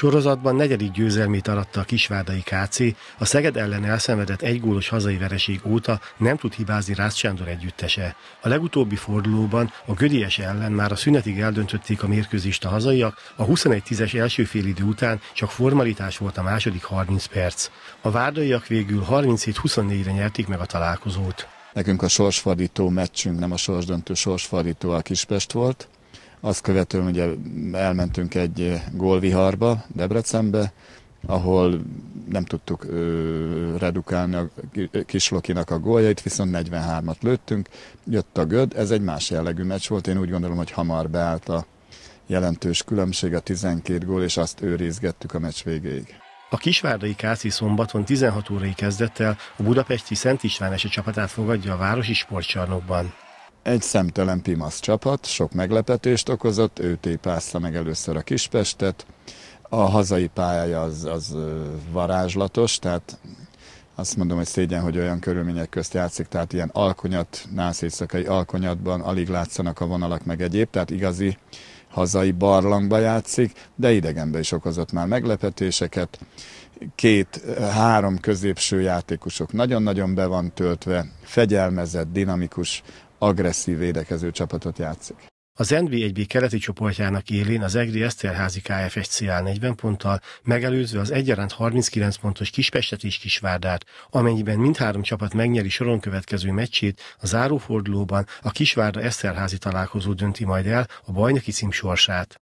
Sorozatban negyedik győzelmét aratta a kisvárdai KC, a Szeged ellen elszenvedett egygólos hazai vereség óta nem tud hibázni Rász Sándor együttese. A legutóbbi fordulóban a Gödies ellen már a szünetig eldöntötték a mérkőzést a hazaiak, a 21-10-es első félidő után csak formalitás volt a második 30 perc. A várdaiak végül 37-24-re nyerték meg a találkozót. Nekünk a sorsfordító meccsünk, nem a sorsdöntő sorsfordító a Kispest volt, azt követően ugye elmentünk egy gólviharba, Debrecenbe, ahol nem tudtuk ö, redukálni a Kislokinak a góljait, viszont 43-at lőttünk, jött a göd, ez egy más jellegű meccs volt, én úgy gondolom, hogy hamar beállt a jelentős különbség, a 12 gól, és azt őrizgettük a meccs végéig. A Kisvárdai Kászi szombaton 16 órai kezdett el a budapesti Szent István ese csapatát fogadja a Városi Sportcsarnokban. Egy szemtelen Pimasz csapat sok meglepetést okozott, ő tépázta meg először a Kispestet, a hazai pályája az, az varázslatos, tehát azt mondom, hogy szégyen, hogy olyan körülmények közt játszik, tehát ilyen alkonyat, nászészakai alkonyatban alig látszanak a vonalak meg egyéb, tehát igazi hazai barlangba játszik, de idegenbe is okozott már meglepetéseket. Két-három középső játékosok nagyon-nagyon be van töltve, fegyelmezett, dinamikus agresszív védekező csapatot játszik. Az NB1B keleti csoportjának élén az EGRI Eszterházi KF 1 40 ponttal megelőzve az egyaránt 39 pontos Kispestet és Kisvárdát, amennyiben mindhárom csapat megnyeri soron következő meccsét, a zárófordulóban a Kisvárda Eszterházi találkozó dönti majd el a bajnoki cím sorsát.